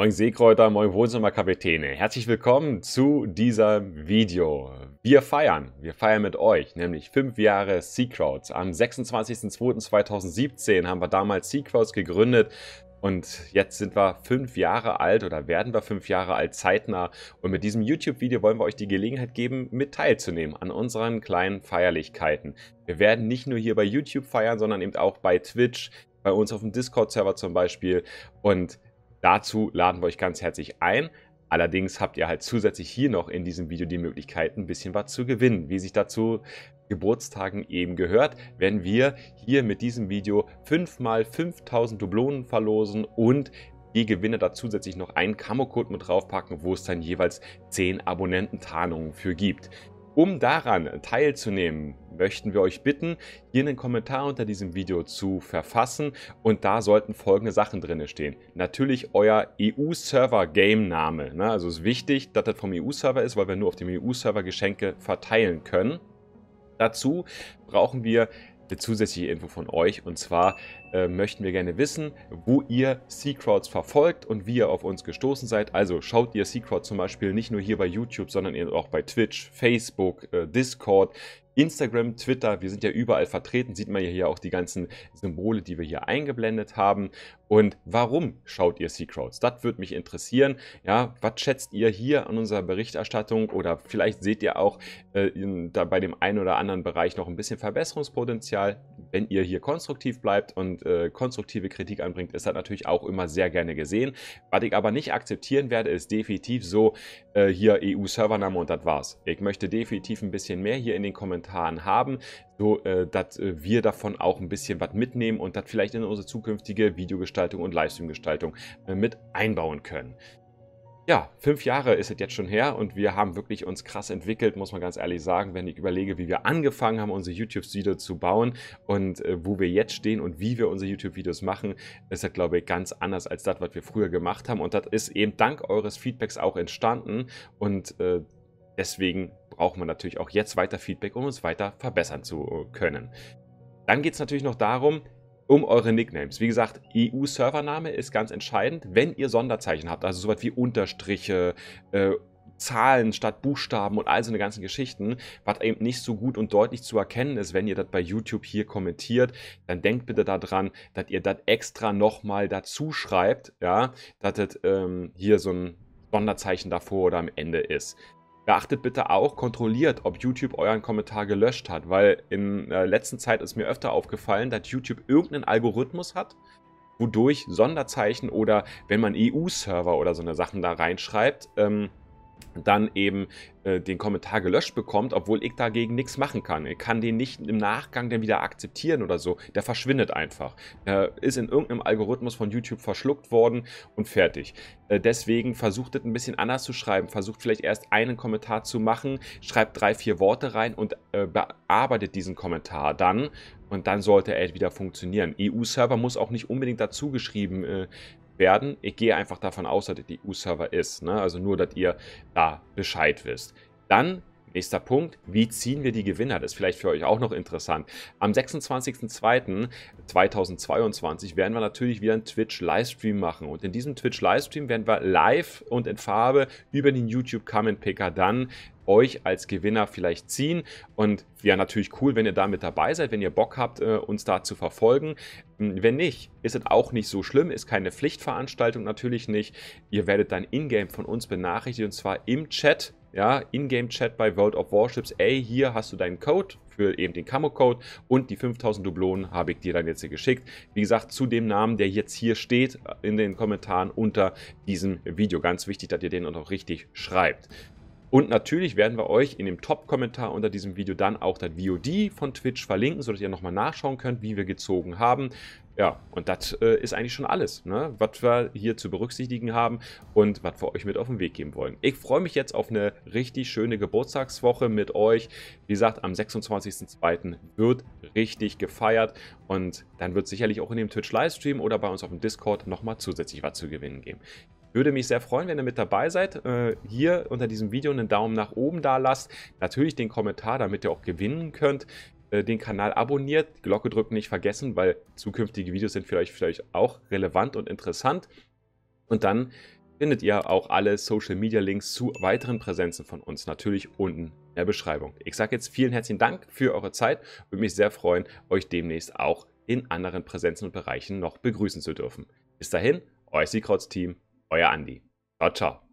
Moin Seekräuter, moin Wohnzimmer Kapitäne. Herzlich willkommen zu diesem Video. Wir feiern, wir feiern mit euch, nämlich 5 Jahre Seacrowds. Am 26.02.2017 haben wir damals Seacrowds gegründet. Und jetzt sind wir fünf Jahre alt oder werden wir fünf Jahre alt zeitnah. Und mit diesem YouTube-Video wollen wir euch die Gelegenheit geben, mit teilzunehmen an unseren kleinen Feierlichkeiten. Wir werden nicht nur hier bei YouTube feiern, sondern eben auch bei Twitch, bei uns auf dem Discord-Server zum Beispiel. Und Dazu laden wir euch ganz herzlich ein. Allerdings habt ihr halt zusätzlich hier noch in diesem Video die Möglichkeit, ein bisschen was zu gewinnen. Wie sich dazu Geburtstagen eben gehört, wenn wir hier mit diesem Video 5 mal 5000 Dublonen verlosen und die Gewinner da zusätzlich noch einen camo mit draufpacken, wo es dann jeweils 10 Abonnententarnungen für gibt. Um daran teilzunehmen, möchten wir euch bitten, hier einen Kommentar unter diesem Video zu verfassen und da sollten folgende Sachen drin stehen. Natürlich euer EU-Server-Game-Name. Ne? Also es ist wichtig, dass das vom EU-Server ist, weil wir nur auf dem EU-Server Geschenke verteilen können. Dazu brauchen wir eine zusätzliche Info von euch und zwar äh, möchten wir gerne wissen, wo ihr Seacrowds verfolgt und wie ihr auf uns gestoßen seid. Also schaut ihr Seacrowd zum Beispiel nicht nur hier bei YouTube, sondern auch bei Twitch, Facebook, äh, Discord, Instagram, Twitter, wir sind ja überall vertreten, sieht man ja hier auch die ganzen Symbole, die wir hier eingeblendet haben. Und warum schaut ihr Seacrowds? Das würde mich interessieren. Ja, was schätzt ihr hier an unserer Berichterstattung? Oder vielleicht seht ihr auch äh, in, da bei dem einen oder anderen Bereich noch ein bisschen Verbesserungspotenzial, wenn ihr hier konstruktiv bleibt und äh, konstruktive Kritik anbringt, ist das natürlich auch immer sehr gerne gesehen. Was ich aber nicht akzeptieren werde, ist definitiv so, äh, hier EU-Servername und das war's. Ich möchte definitiv ein bisschen mehr hier in den Kommentaren haben, so äh, dass äh, wir davon auch ein bisschen was mitnehmen und das vielleicht in unsere zukünftige Videogestaltung und Livestreamgestaltung äh, mit einbauen können ja, fünf Jahre ist es jetzt schon her und wir haben wirklich uns krass entwickelt, muss man ganz ehrlich sagen, wenn ich überlege, wie wir angefangen haben, unsere YouTube-Videos zu bauen und äh, wo wir jetzt stehen und wie wir unsere YouTube-Videos machen, ist das, glaube ich, ganz anders als das, was wir früher gemacht haben. Und das ist eben dank eures Feedbacks auch entstanden und äh, deswegen braucht man natürlich auch jetzt weiter Feedback, um uns weiter verbessern zu äh, können. Dann geht es natürlich noch darum, um eure Nicknames. Wie gesagt, EU-Servername ist ganz entscheidend, wenn ihr Sonderzeichen habt, also sowas wie Unterstriche, äh, Zahlen statt Buchstaben und all so eine ganzen Geschichten, was eben nicht so gut und deutlich zu erkennen ist, wenn ihr das bei YouTube hier kommentiert, dann denkt bitte daran, dass ihr das extra nochmal dazu schreibt, ja, dass das ähm, hier so ein Sonderzeichen davor oder am Ende ist. Beachtet bitte auch, kontrolliert, ob YouTube euren Kommentar gelöscht hat, weil in der äh, letzten Zeit ist mir öfter aufgefallen, dass YouTube irgendeinen Algorithmus hat, wodurch Sonderzeichen oder wenn man EU-Server oder so eine Sachen da reinschreibt, ähm, dann eben äh, den Kommentar gelöscht bekommt, obwohl ich dagegen nichts machen kann. Ich kann den nicht im Nachgang dann wieder akzeptieren oder so. Der verschwindet einfach. Äh, ist in irgendeinem Algorithmus von YouTube verschluckt worden und fertig. Äh, deswegen versucht es ein bisschen anders zu schreiben. Versucht vielleicht erst einen Kommentar zu machen, schreibt drei, vier Worte rein und äh, bearbeitet diesen Kommentar dann. Und dann sollte er wieder funktionieren. EU-Server muss auch nicht unbedingt dazu geschrieben äh, werden. Ich gehe einfach davon aus, dass die EU-Server ist. Ne? Also nur, dass ihr da Bescheid wisst. Dann Nächster Punkt, wie ziehen wir die Gewinner? Das ist vielleicht für euch auch noch interessant. Am 26.02.2022 werden wir natürlich wieder einen Twitch-Livestream machen. Und in diesem Twitch-Livestream werden wir live und in Farbe über den YouTube Comment Picker dann euch als Gewinner vielleicht ziehen. Und ja, natürlich cool, wenn ihr da mit dabei seid, wenn ihr Bock habt, äh, uns da zu verfolgen. Hm, wenn nicht, ist es auch nicht so schlimm, ist keine Pflichtveranstaltung natürlich nicht. Ihr werdet dann in-game von uns benachrichtigt und zwar im Chat ja, In-Game-Chat bei World of Warships, ey, hier hast du deinen Code für eben den Camo-Code und die 5000 Dublonen habe ich dir dann jetzt hier geschickt. Wie gesagt, zu dem Namen, der jetzt hier steht äh, in den Kommentaren unter diesem Video. Ganz wichtig, dass ihr den auch richtig schreibt. Und natürlich werden wir euch in dem Top-Kommentar unter diesem Video dann auch das VOD von Twitch verlinken, sodass ihr nochmal nachschauen könnt, wie wir gezogen haben. Ja, und das äh, ist eigentlich schon alles, ne? was wir hier zu berücksichtigen haben und was wir euch mit auf den Weg geben wollen. Ich freue mich jetzt auf eine richtig schöne Geburtstagswoche mit euch. Wie gesagt, am 26.02. wird richtig gefeiert und dann wird sicherlich auch in dem Twitch-Livestream oder bei uns auf dem Discord nochmal zusätzlich was zu gewinnen geben. Würde mich sehr freuen, wenn ihr mit dabei seid. Äh, hier unter diesem Video einen Daumen nach oben da lasst. Natürlich den Kommentar, damit ihr auch gewinnen könnt äh, den Kanal abonniert, Glocke drücken nicht vergessen, weil zukünftige Videos sind für euch vielleicht auch relevant und interessant. Und dann findet ihr auch alle Social Media Links zu weiteren Präsenzen von uns natürlich unten in der Beschreibung. Ich sage jetzt vielen herzlichen Dank für eure Zeit Würde mich sehr freuen, euch demnächst auch in anderen Präsenzen und Bereichen noch begrüßen zu dürfen. Bis dahin, euer Siegkrauts Team euer Andi. Ciao, ciao.